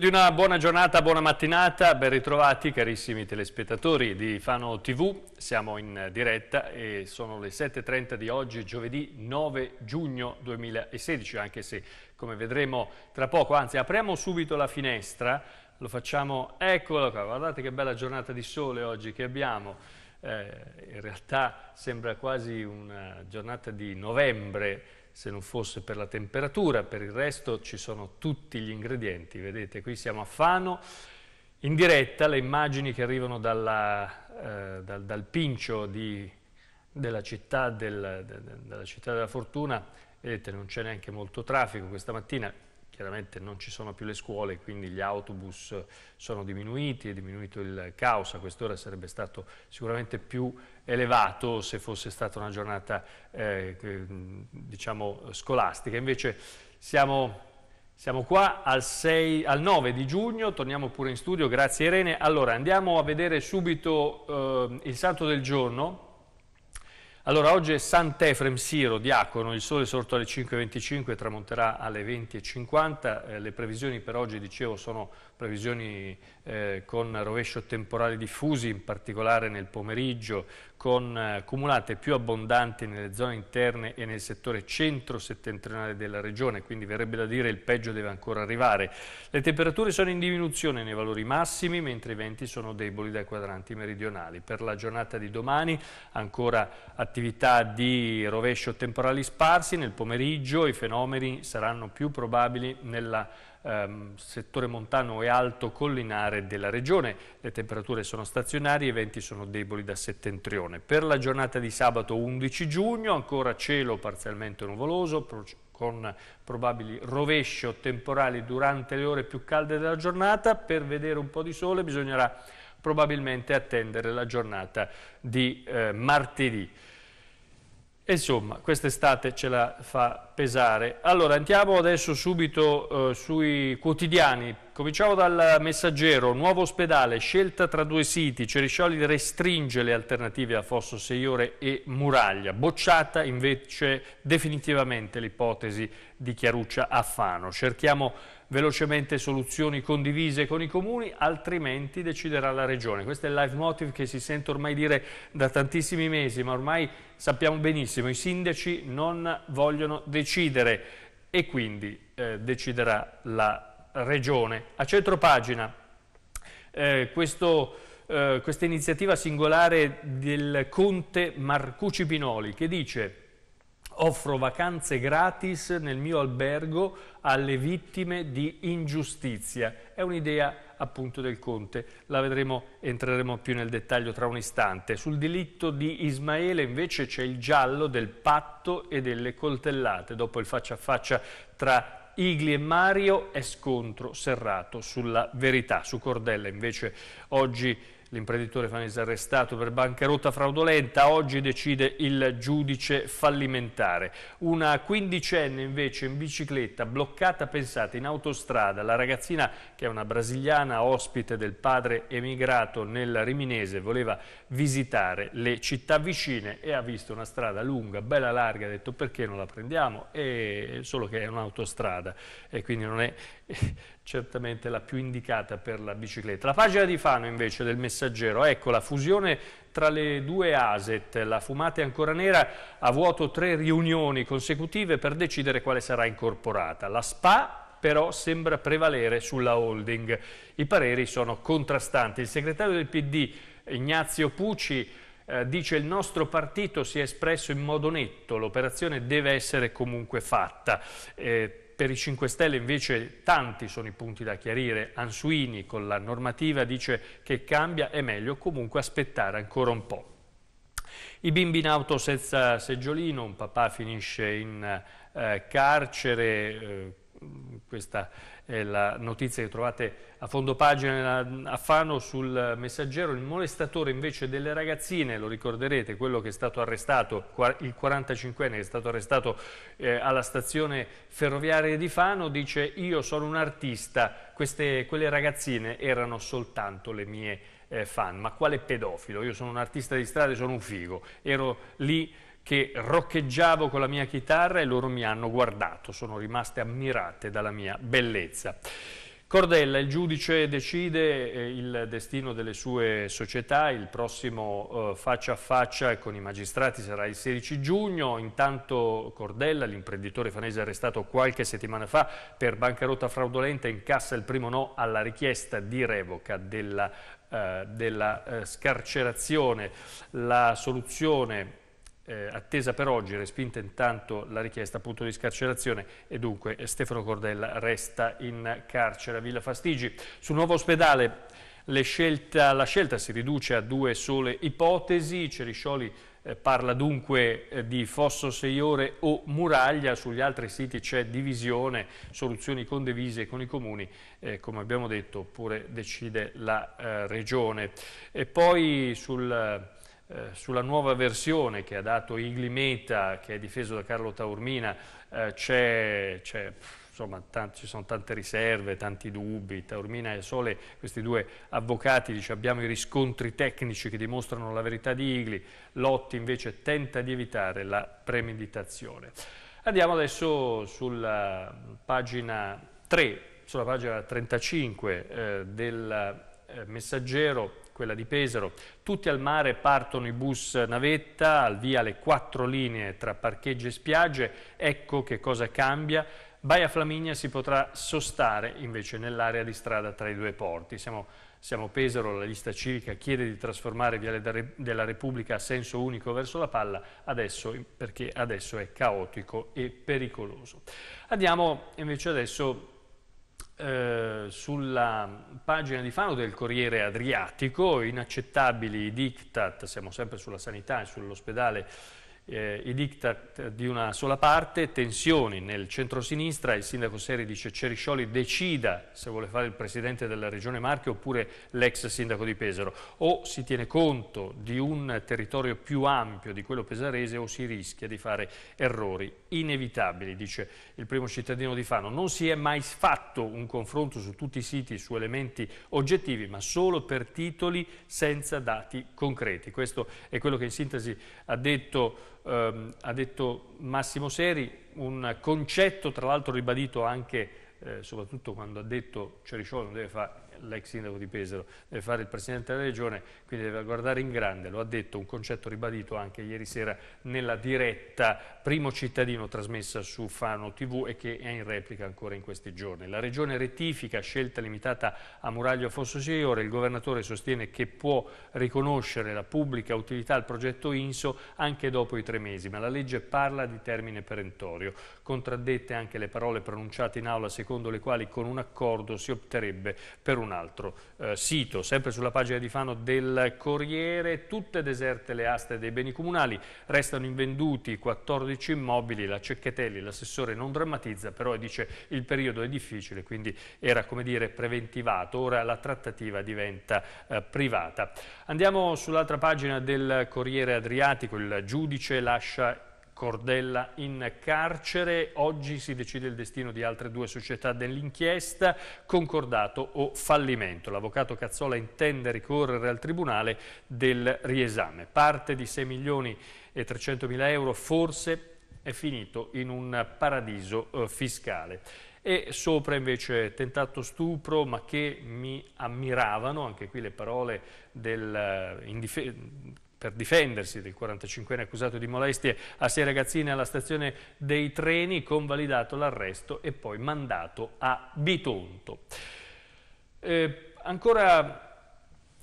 di una buona giornata, buona mattinata, ben ritrovati carissimi telespettatori di Fano TV, siamo in diretta e sono le 7.30 di oggi, giovedì 9 giugno 2016, anche se come vedremo tra poco, anzi apriamo subito la finestra, lo facciamo, eccolo qua, guardate che bella giornata di sole oggi che abbiamo, eh, in realtà sembra quasi una giornata di novembre, se non fosse per la temperatura, per il resto ci sono tutti gli ingredienti, vedete qui siamo a Fano, in diretta le immagini che arrivano dalla, eh, dal, dal, pincio di, della, città del, de, de, della città della fortuna, vedete non c'è neanche molto traffico questa mattina, chiaramente non ci sono più le scuole, quindi gli autobus sono diminuiti, è diminuito il caos, a quest'ora sarebbe stato sicuramente più elevato se fosse stata una giornata eh, diciamo, scolastica. Invece siamo siamo qua al, 6, al, 9 di giugno, torniamo pure in studio, grazie Irene. Allora andiamo a vedere subito eh, il santo del giorno, allora, oggi è Sant'Efrem Siro, diacono, il sole sorto alle 5.25, tramonterà alle 20.50. Eh, le previsioni per oggi, dicevo, sono previsioni eh, con rovescio temporale diffusi, in particolare nel pomeriggio, con eh, cumulate più abbondanti nelle zone interne e nel settore centro-settentrionale della regione, quindi verrebbe da dire il peggio deve ancora arrivare. Le temperature sono in diminuzione nei valori massimi, mentre i venti sono deboli dai quadranti meridionali. Per la giornata di domani, ancora attività attività di rovescio temporali sparsi, nel pomeriggio i fenomeni saranno più probabili nel ehm, settore montano e alto collinare della regione. Le temperature sono stazionarie, i venti sono deboli da settentrione. Per la giornata di sabato 11 giugno ancora cielo parzialmente nuvoloso, con probabili rovescio temporali durante le ore più calde della giornata. Per vedere un po' di sole bisognerà probabilmente attendere la giornata di eh, martedì. Insomma, quest'estate ce la fa pesare. Allora, andiamo adesso subito eh, sui quotidiani. Cominciamo dal messaggero, nuovo ospedale, scelta tra due siti, Ceriscioli restringe le alternative a Fosso Seiore e Muraglia, bocciata invece definitivamente l'ipotesi di Chiaruccia a Fano. Cerchiamo velocemente soluzioni condivise con i comuni, altrimenti deciderà la Regione. Questo è il leitmotiv che si sente ormai dire da tantissimi mesi, ma ormai sappiamo benissimo, i sindaci non vogliono decidere e quindi eh, deciderà la Regione. A centropagina eh, questo... Eh, questa iniziativa singolare del conte Marcucci Pinoli che dice offro vacanze gratis nel mio albergo alle vittime di ingiustizia. È un'idea appunto del Conte. La vedremo, entreremo più nel dettaglio tra un istante. Sul delitto di Ismaele invece c'è il giallo del patto e delle coltellate. Dopo il faccia a faccia tra Igli e Mario è scontro serrato sulla verità. Su Cordella invece oggi L'imprenditore fanese è arrestato per bancarotta fraudolenta, oggi decide il giudice fallimentare. Una quindicenne invece in bicicletta, bloccata, pensate, in autostrada. La ragazzina, che è una brasiliana, ospite del padre emigrato nel Riminese, voleva visitare le città vicine e ha visto una strada lunga, bella larga, ha detto perché non la prendiamo? E solo che è un'autostrada e quindi non è certamente la più indicata per la bicicletta. La pagina di Fano invece del messaggero, ecco la fusione tra le due ASET, la fumata è ancora nera ha vuoto tre riunioni consecutive per decidere quale sarà incorporata. La SPA però sembra prevalere sulla holding. I pareri sono contrastanti. Il segretario del PD Ignazio Pucci eh, dice il nostro partito si è espresso in modo netto, l'operazione deve essere comunque fatta. Eh, per i 5 Stelle invece tanti sono i punti da chiarire. Ansuini con la normativa dice che cambia, è meglio comunque aspettare ancora un po'. I bimbi in auto senza seggiolino, un papà finisce in eh, carcere, eh, questa è la notizia che trovate a fondo pagina a Fano sul messaggero, il molestatore invece delle ragazzine, lo ricorderete, quello che è stato arrestato, il 45enne che è stato arrestato eh, alla stazione ferroviaria di Fano, dice io sono un artista, Queste, quelle ragazzine erano soltanto le mie eh, fan, ma quale pedofilo, io sono un artista di strada, sono un figo, ero lì che roccheggiavo con la mia chitarra e loro mi hanno guardato, sono rimaste ammirate dalla mia bellezza. Cordella, il giudice decide eh, il destino delle sue società, il prossimo eh, faccia a faccia con i magistrati sarà il 16 giugno, intanto Cordella, l'imprenditore fanese arrestato qualche settimana fa per bancarotta fraudolenta, incassa il primo no alla richiesta di revoca della, eh, della eh, scarcerazione. La soluzione eh, attesa per oggi, respinta intanto la richiesta appunto di scarcerazione e dunque Stefano Cordella resta in carcere a Villa Fastigi. Sul nuovo ospedale scelta, la scelta si riduce a due sole ipotesi, Ceriscioli eh, parla dunque eh, di Fosso Seiore o Muraglia, sugli altri siti c'è divisione, soluzioni condivise con i comuni, eh, come abbiamo detto, oppure decide la eh, regione. E poi sul eh, sulla nuova versione che ha dato Igli Meta, che è difeso da Carlo Taormina, eh, c'è, insomma, tanti, ci sono tante riserve, tanti dubbi. Taormina e Sole, questi due avvocati, dice abbiamo i riscontri tecnici che dimostrano la verità di Igli, Lotti invece tenta di evitare la premeditazione. Andiamo adesso sulla pagina 3, sulla pagina 35 eh, del eh, messaggero quella di Pesaro. Tutti al mare partono i bus navetta, al via le quattro linee tra parcheggi e spiagge. Ecco che cosa cambia. Baia Flaminia si potrà sostare invece nell'area di strada tra i due porti. Siamo, siamo Pesaro, la lista civica chiede di trasformare Viale della Repubblica a senso unico verso la palla adesso, perché adesso è caotico e pericoloso. Andiamo invece adesso eh, sulla pagina di Fano del Corriere Adriatico, inaccettabili diktat, siamo sempre sulla sanità e sull'ospedale eh, i diktat di una sola parte, tensioni nel centro-sinistra, il sindaco Seri dice Ceriscioli decida se vuole fare il presidente della regione Marche oppure l'ex sindaco di Pesaro, o si tiene conto di un territorio più ampio di quello pesarese o si rischia di fare errori inevitabili, dice il primo cittadino di Fano, non si è mai fatto un confronto su tutti i siti, su elementi oggettivi, ma solo per titoli senza dati concreti, questo è quello che in sintesi ha detto ehm, ha detto Massimo Seri, un concetto tra l'altro ribadito anche, eh, soprattutto quando ha detto Cericiolo non deve fare l'ex sindaco di Pesaro, deve fare il Presidente della Regione, quindi deve guardare in grande, lo ha detto, un concetto ribadito anche ieri sera nella diretta Primo Cittadino trasmessa su Fano TV e che è in replica ancora in questi giorni. La Regione rettifica, scelta limitata a Muraglio Fosso Signore, il Governatore sostiene che può riconoscere la pubblica utilità al progetto INSO anche dopo i tre mesi, ma la legge parla di termine perentorio. Contraddette anche le parole pronunciate in aula secondo le quali con un accordo si opterebbe per una un altro eh, sito, sempre sulla pagina di Fano del Corriere, tutte deserte le aste dei beni comunali, restano invenduti 14 immobili, la Cecchetelli, l'assessore non drammatizza, però dice il periodo è difficile, quindi era come dire preventivato, ora la trattativa diventa eh, privata. Andiamo sull'altra pagina del Corriere Adriatico, il giudice lascia Cordella in carcere. Oggi si decide il destino di altre due società dell'inchiesta, concordato o fallimento. L'avvocato Cazzola intende ricorrere al Tribunale del riesame. Parte di 6 milioni e 300 mila euro forse è finito in un paradiso eh, fiscale e sopra invece tentato stupro ma che mi ammiravano, anche qui le parole del, eh, per difendersi del 45enne accusato di molestie a sei ragazzine alla stazione dei treni, convalidato l'arresto e poi mandato a Bitonto. Eh, ancora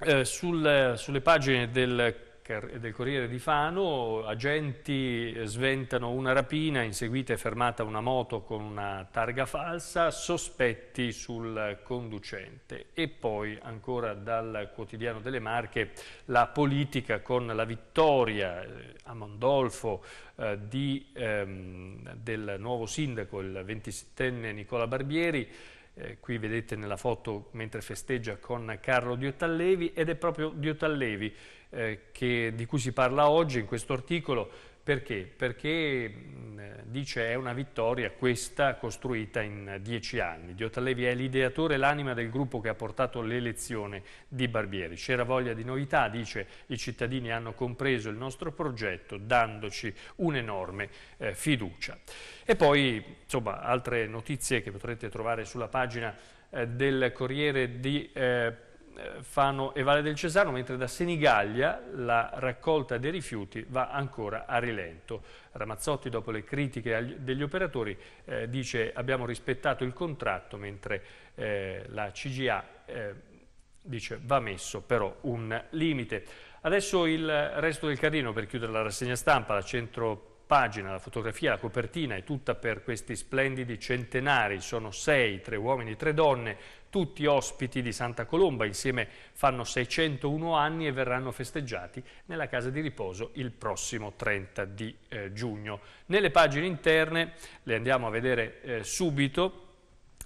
eh, sul, sulle pagine del del Corriere di Fano, agenti sventano una rapina, inseguita e fermata una moto con una targa falsa, sospetti sul conducente. E poi ancora dal quotidiano delle Marche la politica con la vittoria eh, a Mondolfo eh, di, ehm, del nuovo sindaco, il 27enne Nicola Barbieri, eh, qui vedete nella foto mentre festeggia con Carlo Diotallevi ed è proprio Diotallevi eh, che, di cui si parla oggi in questo articolo, perché? Perché mh, dice è una vittoria questa costruita in dieci anni. Diotalevi è l'ideatore e l'anima del gruppo che ha portato l'elezione di Barbieri. C'era voglia di novità, dice i cittadini hanno compreso il nostro progetto dandoci un'enorme eh, fiducia. E poi insomma altre notizie che potrete trovare sulla pagina eh, del Corriere di eh, eh, fanno e Evale del Cesano, mentre da Senigallia la raccolta dei rifiuti va ancora a rilento. Ramazzotti, dopo le critiche degli operatori, eh, dice abbiamo rispettato il contratto, mentre eh, la CGA eh, dice va messo però un limite. Adesso il resto del carino per chiudere la rassegna stampa, la centro pagina, la fotografia, la copertina è tutta per questi splendidi centenari, sono sei, tre uomini e tre donne, tutti ospiti di Santa Colomba, insieme fanno 601 anni e verranno festeggiati nella casa di riposo il prossimo 30 di eh, giugno. Nelle pagine interne, le andiamo a vedere eh, subito,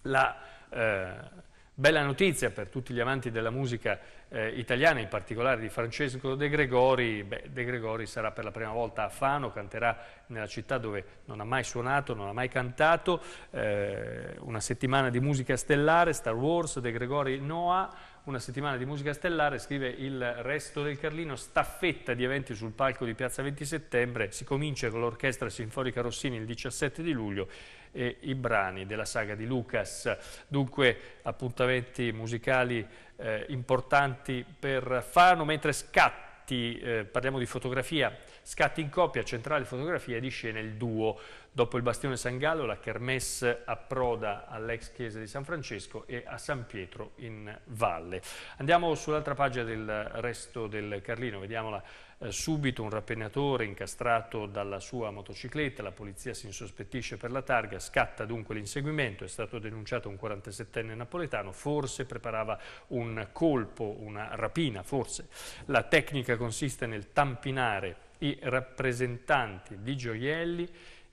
la... Eh, Bella notizia per tutti gli amanti della musica eh, italiana, in particolare di Francesco De Gregori. Beh, de Gregori sarà per la prima volta a Fano, canterà nella città dove non ha mai suonato, non ha mai cantato. Eh, una settimana di musica stellare, Star Wars, De Gregori Noah, una settimana di musica stellare, scrive il resto del Carlino, staffetta di eventi sul palco di Piazza 20 Settembre. Si comincia con l'Orchestra Sinfonica Rossini il 17 di luglio e i brani della saga di Lucas. Dunque appuntamenti musicali eh, importanti per Fano, mentre scatti, eh, parliamo di fotografia, scatti in coppia, centrale fotografia e di scena il duo. Dopo il bastione San Gallo la Kermesse approda all'ex chiesa di San Francesco e a San Pietro in Valle. Andiamo sull'altra pagina del resto del Carlino, vediamola eh, subito un rapinatore incastrato dalla sua motocicletta, la polizia si insospettisce per la targa, scatta dunque l'inseguimento, è stato denunciato un 47enne napoletano, forse preparava un colpo, una rapina, forse. La tecnica consiste nel tampinare i rappresentanti di gioielli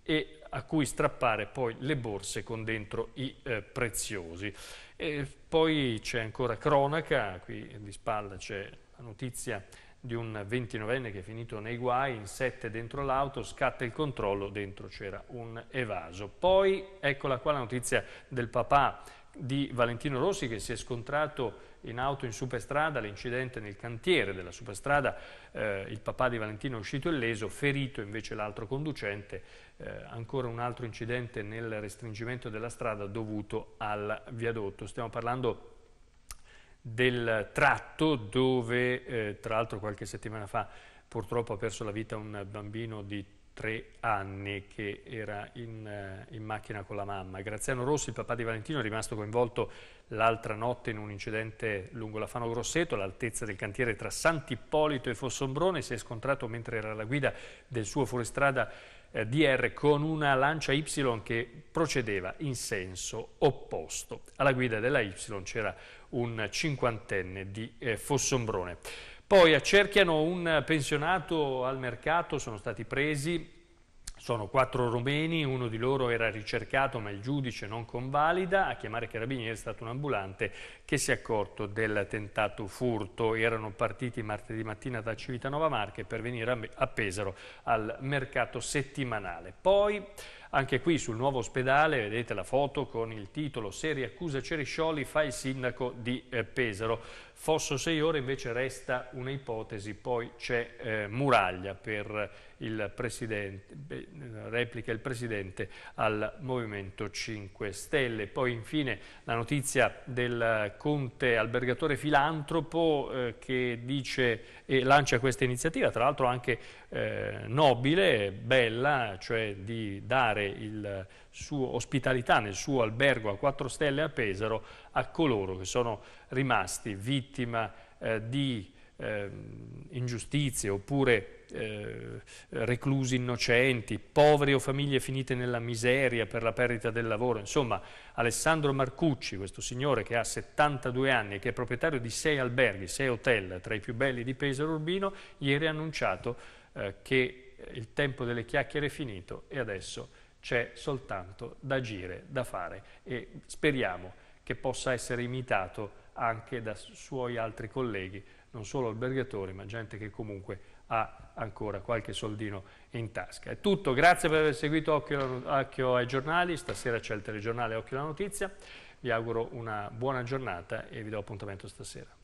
e a cui strappare poi le borse con dentro i eh, preziosi. E poi c'è ancora cronaca, qui di spalla c'è la notizia di un 29enne che è finito nei guai, in sette dentro l'auto, scatta il controllo, dentro c'era un evaso. Poi eccola qua la notizia del papà di Valentino Rossi che si è scontrato in auto in superstrada, l'incidente nel cantiere della superstrada, eh, il papà di Valentino è uscito illeso, ferito invece l'altro conducente, eh, ancora un altro incidente nel restringimento della strada dovuto al viadotto. Stiamo parlando di del tratto dove eh, tra l'altro qualche settimana fa purtroppo ha perso la vita un bambino di tre anni che era in, eh, in, macchina con la mamma. Graziano Rossi, il papà di Valentino, è rimasto coinvolto l'altra notte in un incidente lungo la Fano Grosseto, all'altezza del cantiere tra Sant'Ippolito e Fossombrone, si è scontrato mentre era alla guida del suo fuoristrada eh, DR con una lancia Y che procedeva in senso opposto. Alla guida della Y c'era un cinquantenne di eh, Fossombrone. Poi accerchiano un pensionato al mercato, sono stati presi sono quattro romeni, uno di loro era ricercato ma il giudice non convalida, a chiamare carabinieri è stato un ambulante che si è accorto del tentato furto. Erano partiti martedì mattina da Civitanova Marche per venire a Pesaro al mercato settimanale. Poi anche qui sul nuovo ospedale vedete la foto con il titolo Serie accusa Ceriscioli fa il sindaco di eh, Pesaro. Fosso 6 ore invece resta una ipotesi, poi c'è eh, Muraglia per il replica il Presidente al Movimento 5 Stelle. Poi infine la notizia del Conte albergatore filantropo eh, che dice e lancia questa iniziativa, tra l'altro anche eh, nobile, bella, cioè di dare il suo ospitalità nel suo albergo a 4 Stelle a Pesaro a coloro che sono rimasti vittima eh, di ehm, ingiustizie oppure eh, reclusi innocenti, poveri o famiglie finite nella miseria per la perdita del lavoro. Insomma, Alessandro Marcucci, questo signore che ha 72 anni e che è proprietario di sei alberghi, sei hotel, tra i più belli di Pesaro Urbino, ieri ha annunciato eh, che il tempo delle chiacchiere è finito e adesso c'è soltanto da agire, da fare e speriamo che possa essere imitato anche da suoi altri colleghi, non solo albergatori, ma gente che comunque ha ancora qualche soldino in tasca. È tutto, grazie per aver seguito Occhio, Occhio ai giornali, stasera c'è il telegiornale Occhio alla notizia, vi auguro una buona giornata e vi do appuntamento stasera.